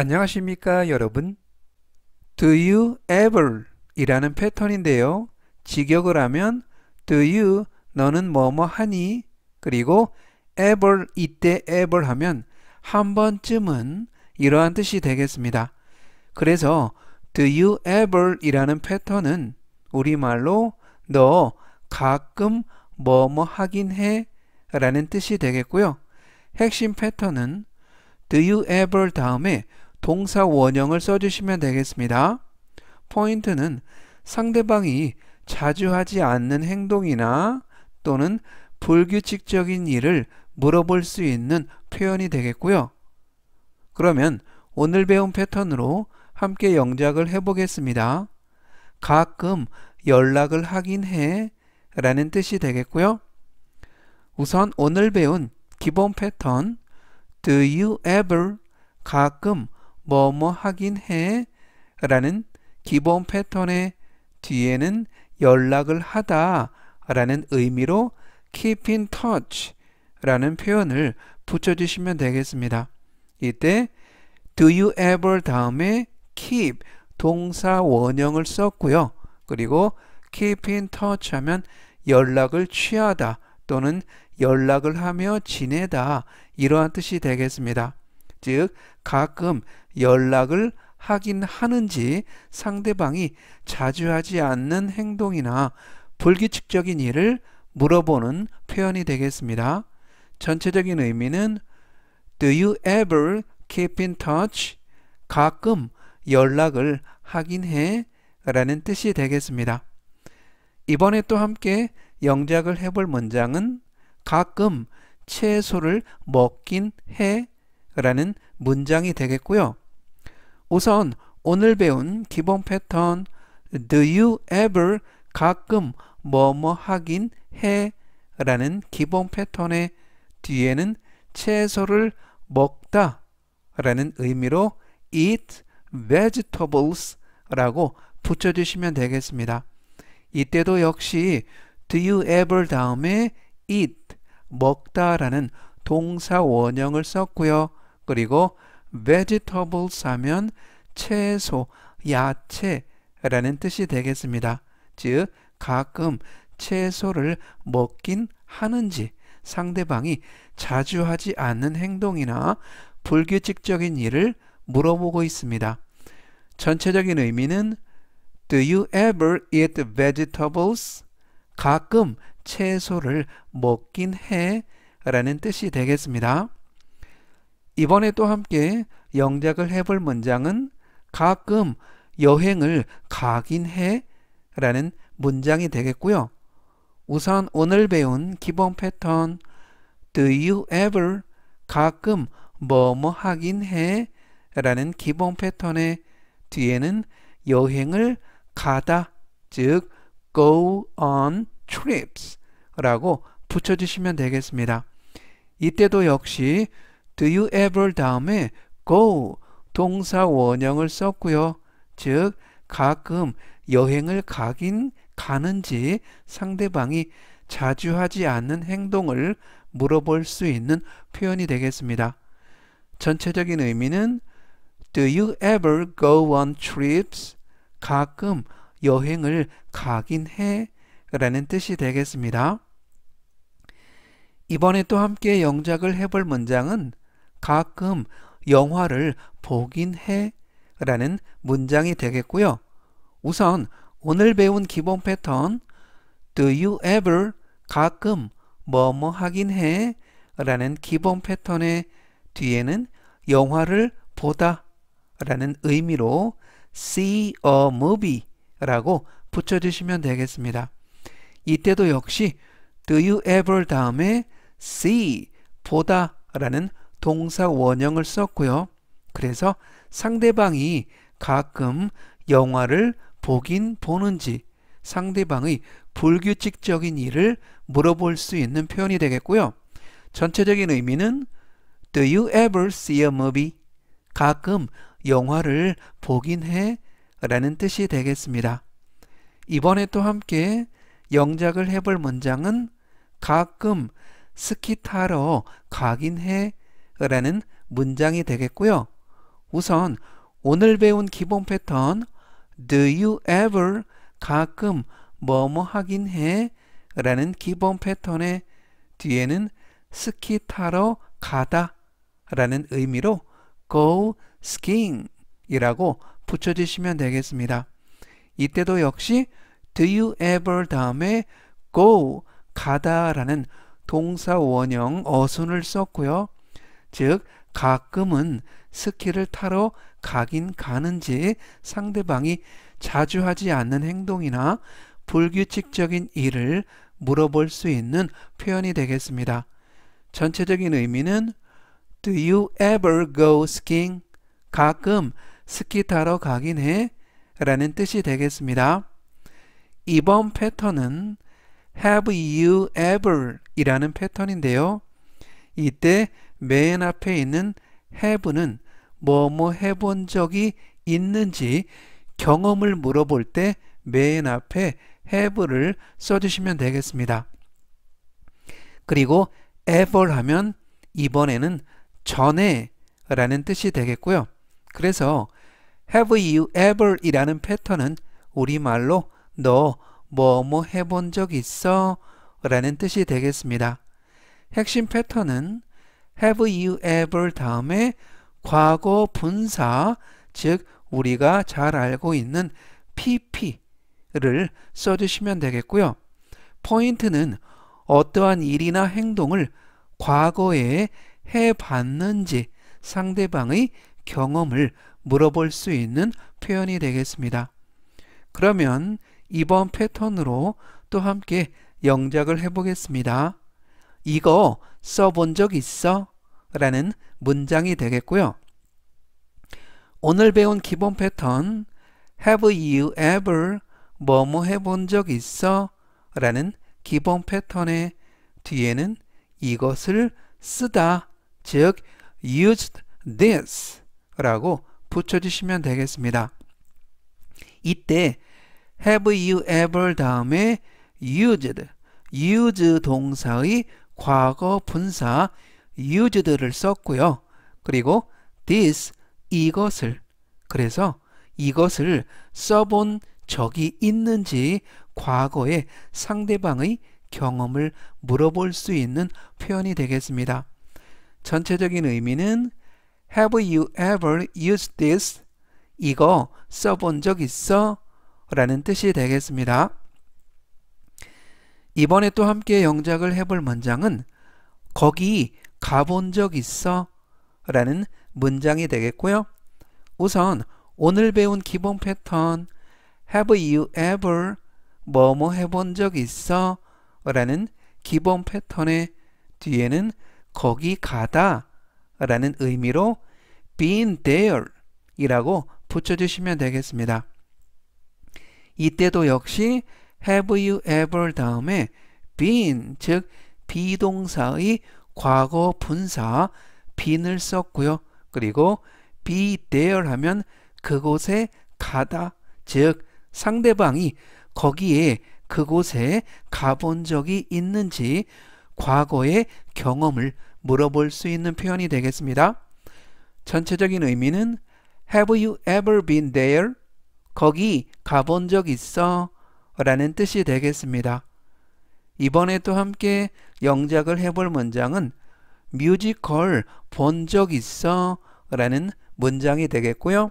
안녕하십니까 여러분 Do you ever 이라는 패턴인데요 직역을 하면 Do you 너는 뭐뭐 하니 그리고 ever 이때 ever 하면 한 번쯤은 이러한 뜻이 되겠습니다 그래서 Do you ever 이라는 패턴은 우리말로 너 가끔 뭐뭐 하긴 해 라는 뜻이 되겠고요 핵심 패턴은 Do you ever 다음에 동사 원형을 써주시면 되겠습니다. 포인트는 상대방이 자주 하지 않는 행동이나 또는 불규칙적인 일을 물어볼 수 있는 표현이 되겠고요. 그러면 오늘 배운 패턴으로 함께 영작을 해보겠습니다. 가끔 연락을 하긴 해 라는 뜻이 되겠고요. 우선 오늘 배운 기본 패턴 Do you ever 가끔 뭐뭐 하긴 해 라는 기본 패턴의 뒤에는 연락을 하다 라는 의미로 keep in touch 라는 표현을 붙여주시면 되겠습니다. 이때 do you ever 다음에 keep 동사 원형을 썼고요. 그리고 keep in touch 하면 연락을 취하다 또는 연락을 하며 지내다 이러한 뜻이 되겠습니다. 즉 가끔 연락을 하긴 하는지 상대방이 자주 하지 않는 행동이나 불규칙적인 일을 물어보는 표현이 되겠습니다. 전체적인 의미는 Do you ever keep in touch? 가끔 연락을 하긴 해 라는 뜻이 되겠습니다. 이번에 또 함께 영작을 해볼 문장은 가끔 채소를 먹긴 해 라는 문장이 되겠고요. 우선 오늘 배운 기본 패턴 Do you ever 가끔 뭐뭐 하긴 해 라는 기본 패턴의 뒤에는 채소를 먹다 라는 의미로 eat vegetables 라고 붙여주시면 되겠습니다. 이때도 역시 do you ever 다음에 eat 먹다 라는 동사 원형을 썼고요. 그리고 vegetables 하면 채소, 야채라는 뜻이 되겠습니다. 즉 가끔 채소를 먹긴 하는지 상대방이 자주 하지 않는 행동이나 불규칙적인 일을 물어보고 있습니다. 전체적인 의미는 Do you ever eat vegetables? 가끔 채소를 먹긴 해 라는 뜻이 되겠습니다. 이번에 또 함께 영작을 해볼 문장은 가끔 여행을 가긴 해 라는 문장이 되겠고요. 우선 오늘 배운 기본 패턴 Do you ever 가끔 뭐 뭐 하긴 해 라는 기본 패턴의 뒤에는 여행을 가다 즉 go on trips 라고 붙여주시면 되겠습니다. 이때도 역시 do you ever 다음에 go 동사 원형을 썼고요. 즉 가끔 여행을 가긴 가는지 상대방이 자주 하지 않는 행동을 물어볼 수 있는 표현이 되겠습니다. 전체적인 의미는 Do you ever go on trips? 가끔 여행을 가긴 해 라는 뜻이 되겠습니다. 이번에 또 함께 영작을 해볼 문장은 가끔 영화를 보긴 해 라는 문장이 되겠고요. 우선 오늘 배운 기본 패턴 Do you ever 가끔 뭐 뭐 하긴 해 라는 기본 패턴의 뒤에는 영화를 보다 라는 의미로 see a movie 라고 붙여주시면 되겠습니다. 이때도 역시 do you ever 다음에 see 보다 라는 동사 원형을 썼고요. 그래서 상대방이 가끔 영화를 보긴 보는지 상대방의 불규칙적인 일을 물어볼 수 있는 표현이 되겠고요. 전체적인 의미는 Do you ever see a movie? 가끔 영화를 보긴 해 라는 뜻이 되겠습니다. 이번에 또 함께 영작을 해볼 문장은 가끔 스키 타러 가긴 해 라는 문장이 되겠고요. 우선 오늘 배운 기본 패턴 Do you ever 가끔 뭐 뭐 하긴 해 라는 기본 패턴의 뒤에는 스키 타러 가다 라는 의미로 go skiing 이라고 붙여주시면 되겠습니다. 이때도 역시 do you ever 다음에 go 가다 라는 동사 원형 어순을 썼고요. 즉 가끔은 스키를 타러 가긴 가는지 상대방이 자주 하지 않는 행동이나 불규칙적인 일을 물어볼 수 있는 표현이 되겠습니다. 전체적인 의미는 Do you ever go skiing? 가끔 스키 타러 가긴 해 라는 뜻이 되겠습니다. 이번 패턴은 Have you ever 이라는 패턴인데요. 이때 맨 앞에 있는 have는 뭐뭐 해본 적이 있는지 경험을 물어볼 때 맨 앞에 have를 써주시면 되겠습니다. 그리고 ever 하면 이번에는 전에 라는 뜻이 되겠고요. 그래서 have you ever 이라는 패턴은 우리말로 너 뭐뭐 뭐 해본 적 있어 라는 뜻이 되겠습니다. 핵심 패턴은 have you ever 다음에 과거 분사 즉 우리가 잘 알고 있는 pp를 써주시면 되겠고요. 포인트는 어떠한 일이나 행동을 과거에 해봤는지 상대방의 경험을 물어볼 수 있는 표현이 되겠습니다. 그러면 이번 패턴으로 또 함께 영작을 해보겠습니다. 이거 써본 적 있어? 라는 문장이 되겠고요. 오늘 배운 기본 패턴 Have you ever 뭐뭐 해본 적 있어? 라는 기본 패턴의 뒤에는 이것을 쓰다 즉 used this 라고 붙여주시면 되겠습니다. 이때 have you ever 다음에 used use 동사의 과거 분사 used를 썼고요. 그리고 this 이것을 그래서 이것을 써본 적이 있는지 과거에 상대방의 경험을 물어볼 수 있는 표현이 되겠습니다. 전체적인 의미는 Have you ever used this? 이거 써본 적 있어? 라는 뜻이 되겠습니다. 이번에 또 함께 영작을 해볼 문장은 거기 가본 적 있어 라는 문장이 되겠고요. 우선 오늘 배운 기본 패턴 Have you ever 뭐 뭐 해본 적 있어? 라는 기본 패턴의 뒤에는 거기 가다 라는 의미로 been there 이라고 붙여주시면 되겠습니다. 이때도 역시 have you ever 다음에 been 즉 비동사의 과거 분사 been을 썼고요. 그리고 be there 하면 그곳에 가다 즉 상대방이 거기에 그곳에 가본 적이 있는지 과거의 경험을 물어볼 수 있는 표현이 되겠습니다. 전체적인 의미는 Have you ever been there? 거기 가본 적 있어? 라는 뜻이 되겠습니다. 이번에 또 함께 영작을 해볼 문장은 뮤지컬 본 적 있어 라는 문장이 되겠고요.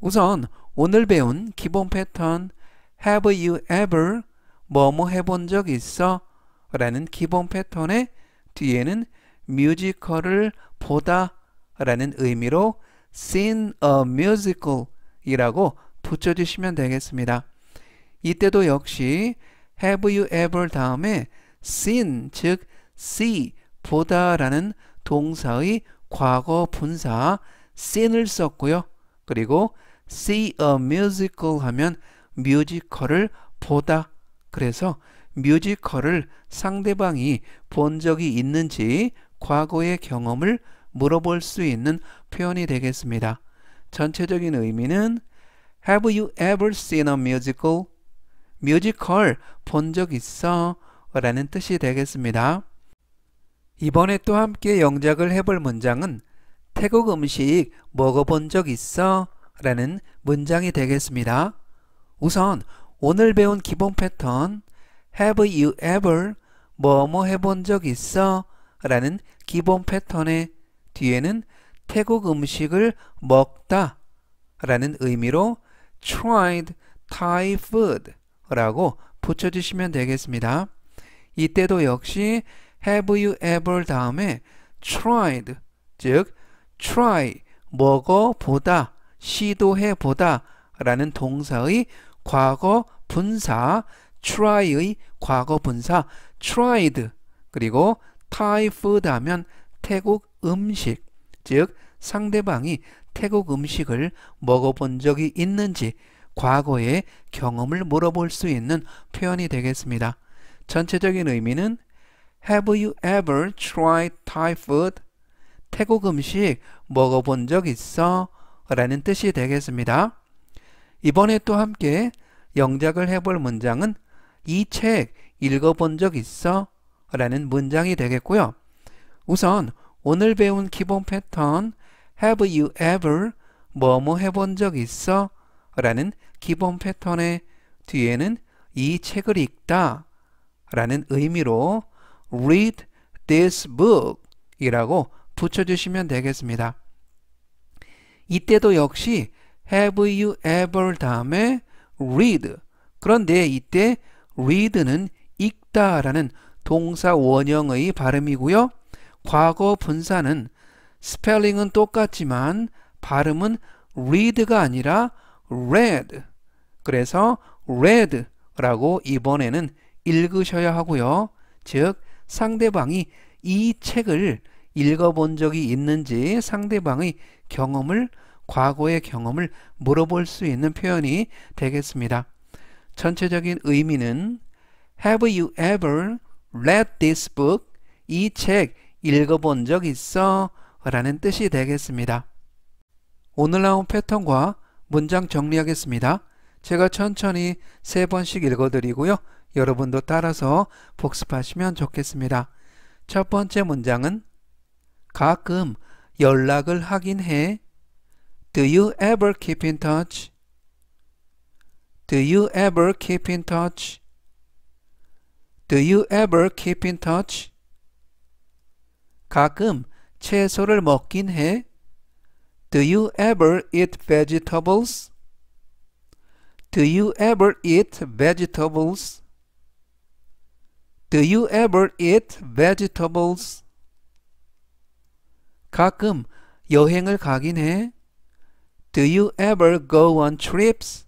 우선 오늘 배운 기본 패턴 Have you ever 뭐뭐 해본 적 있어 라는 기본 패턴의 뒤에는 뮤지컬을 보다 라는 의미로 seen a musical 이라고 붙여주시면 되겠습니다. 이때도 역시 have you ever 다음에 seen 즉 see 보다라는 동사의 과거 분사 seen을 썼고요. 그리고 see a musical 하면 뮤지컬을 보다 그래서 뮤지컬을 상대방이 본 적이 있는지 과거의 경험을 물어볼 수 있는 표현이 되겠습니다. 전체적인 의미는 Have you ever seen a musical? 뮤지컬 본 적 있어? 라는 뜻이 되겠습니다. 이번에 또 함께 영작을 해볼 문장은 태국 음식 먹어본 적 있어? 라는 문장이 되겠습니다. 우선 오늘 배운 기본 패턴 Have you ever 뭐뭐 해본 적 있어? 라는 기본 패턴의 뒤에는 태국 음식을 먹다 라는 의미로 tried Thai food 라고 붙여주시면 되겠습니다. 이때도 역시 have you ever 다음에 tried 즉 try 먹어보다 시도해보다 라는 동사의 과거 분사 try의 과거 분사 tried 그리고 Thai food 하면 태국 음식 즉 상대방이 태국 음식을 먹어본 적이 있는지 과거의 경험을 물어볼 수 있는 표현이 되겠습니다. 전체적인 의미는 Have you ever tried Thai food? 태국 음식 먹어본 적 있어? 라는 뜻이 되겠습니다. 이번에 또 함께 영작을 해볼 문장은 이 책 읽어본 적 있어? 라는 문장이 되겠고요. 우선 오늘 배운 기본 패턴 Have you ever 뭐뭐 해본 적 있어? 라는 기본 패턴의 뒤에는 이 책을 읽다 라는 의미로 read this book 이라고 붙여주시면 되겠습니다. 이때도 역시 have you ever 다음에 read 그런데 이때 read는 읽다 라는 동사 원형의 발음이고요. 과거 분사는 스펠링은 똑같지만 발음은 read가 아니라 red. 그래서 red라고 이번에는 읽으셔야 하고요. 즉 상대방이 이 책을 읽어본 적이 있는지 상대방의 경험을 과거의 경험을 물어볼 수 있는 표현이 되겠습니다. 전체적인 의미는 Have you ever read this book? 이 책 읽어본 적 있어? 라는 뜻이 되겠습니다. 오늘 나온 패턴과 문장 정리하겠습니다. 제가 천천히 세 번씩 읽어드리고요. 여러분도 따라서 복습하시면 좋겠습니다. 첫 번째 문장은 가끔 연락을 하긴 해. Do you ever keep in touch? Do you ever keep in touch? Do you ever keep in touch? 가끔 채소를 먹긴 해. Do you ever eat vegetables? Do you ever eat vegetables? Do you ever eat vegetables? 가끔 여행을 가긴 해. Do you ever go on trips?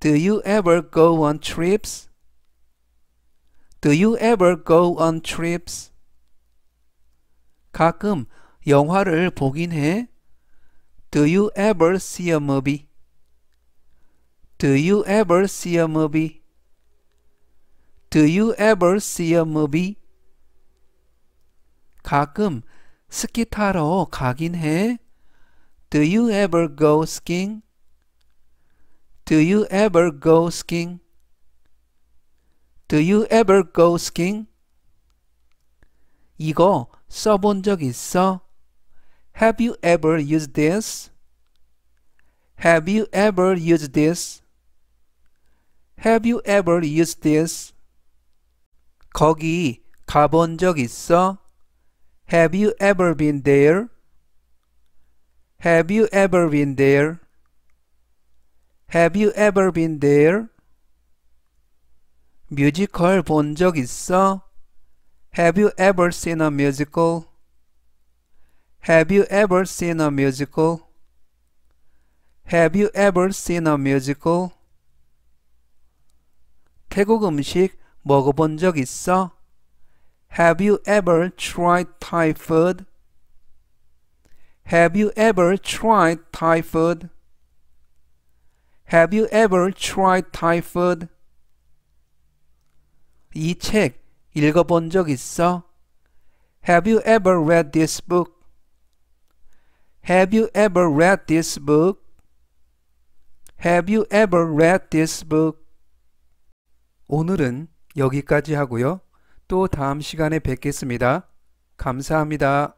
Do you ever go on trips? Do you ever go on trips? 가끔 영화를 보긴 해? Do you ever see a movie? Do you ever see a movie? Do you ever see a movie? 가끔 스키 타러 가긴 해? Do you ever go skiing? Do you ever go skiing? Do you ever go skiing? 이거 써본 적 있어? Have you ever used this? Have you ever used this? Have you ever used this? 거기 가본 적 있어? Have you ever been there? Have you ever been there? Have you ever been there? 뮤지컬 본 적 있어? Have you ever seen a musical? Have you ever seen a musical? Have you ever seen a musical? 태국 음식 먹어본 적 있어? Have you ever tried Thai food? Have you ever tried Thai food? Have you ever tried Thai food? 이 읽어본 적 있어? Have you ever read this book? Have you ever read this book? Have you ever read this book? 오늘은 여기까지 하고요. 또 다음 시간에 뵙겠습니다. 감사합니다.